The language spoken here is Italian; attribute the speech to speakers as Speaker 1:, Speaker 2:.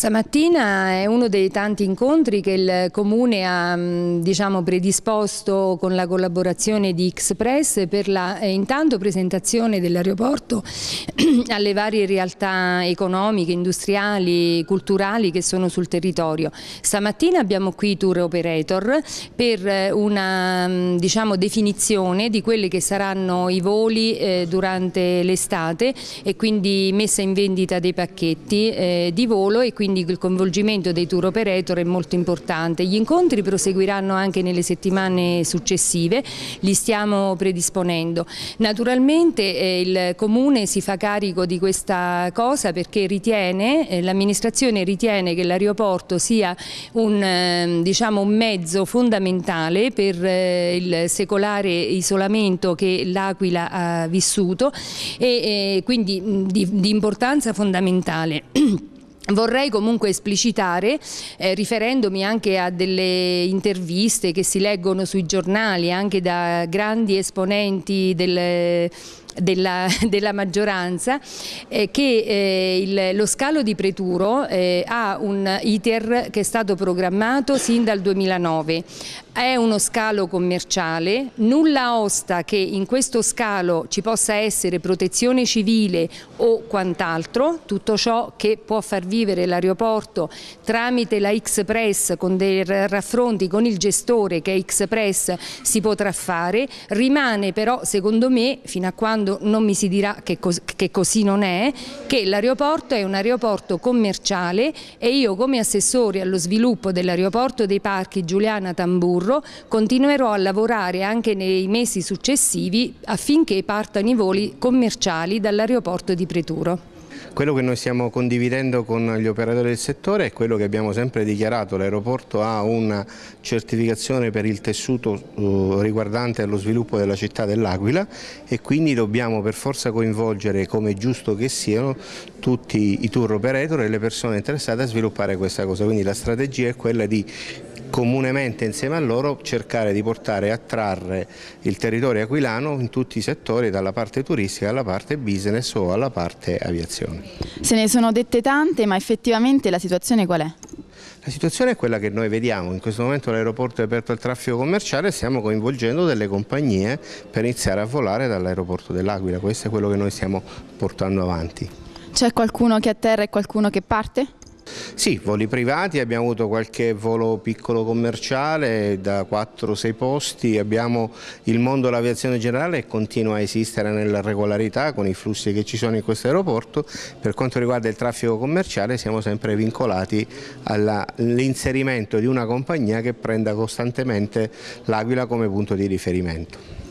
Speaker 1: Stamattina è uno dei tanti incontri che il Comune ha diciamo, predisposto con la collaborazione di Xpress per la eh, intanto presentazione dell'aeroporto alle varie realtà economiche, industriali, culturali che sono sul territorio. Stamattina abbiamo qui i tour operator per eh, una diciamo, definizione di quelli che saranno i voli eh, durante l'estate e quindi messa in vendita dei pacchetti eh, di volo e quindi quindi il coinvolgimento dei tour operator è molto importante. Gli incontri proseguiranno anche nelle settimane successive, li stiamo predisponendo. Naturalmente eh, il Comune si fa carico di questa cosa perché eh, l'amministrazione ritiene che l'aeroporto sia un, ehm, diciamo, un mezzo fondamentale per eh, il secolare isolamento che l'Aquila ha vissuto e, e quindi di, di importanza fondamentale. Vorrei comunque esplicitare, eh, riferendomi anche a delle interviste che si leggono sui giornali, anche da grandi esponenti del, della, della, maggioranza, eh, che eh, il, lo scalo di Preturo eh, ha un iter che è stato programmato sin dal 2009. È uno scalo commerciale, nulla osta che in questo scalo ci possa essere protezione civile o quant'altro, tutto ciò che può far vivere vivere l'aeroporto tramite la X-Press con dei raffronti con il gestore che è X-Press si potrà fare, rimane però secondo me, fino a quando non mi si dirà che, cos che così non è, che l'aeroporto è un aeroporto commerciale e io come assessore allo sviluppo dell'aeroporto dei parchi Giuliana Tamburro continuerò a lavorare anche nei mesi successivi affinché partano i voli commerciali dall'aeroporto di Preturo.
Speaker 2: Quello che noi stiamo condividendo con gli operatori del settore è quello che abbiamo sempre dichiarato, l'aeroporto ha una certificazione per il tessuto eh, riguardante lo sviluppo della città dell'Aquila e quindi dobbiamo per forza coinvolgere, come è giusto che siano, tutti i tour operator e le persone interessate a sviluppare questa cosa, quindi la strategia è quella di comunemente insieme a loro cercare di portare e attrarre il territorio aquilano in tutti i settori, dalla parte turistica alla parte business o alla parte aviazione.
Speaker 1: Se ne sono dette tante, ma effettivamente la situazione qual è?
Speaker 2: La situazione è quella che noi vediamo, in questo momento l'aeroporto è aperto al traffico commerciale e stiamo coinvolgendo delle compagnie per iniziare a volare dall'aeroporto dell'Aquila, questo è quello che noi stiamo portando avanti.
Speaker 1: C'è qualcuno che atterra e qualcuno che parte?
Speaker 2: Sì, voli privati, abbiamo avuto qualche volo piccolo commerciale da 4-6 posti, abbiamo il mondo dell'aviazione generale che continua a esistere nella regolarità con i flussi che ci sono in questo aeroporto, per quanto riguarda il traffico commerciale siamo sempre vincolati all'inserimento di una compagnia che prenda costantemente l'Aquila come punto di riferimento.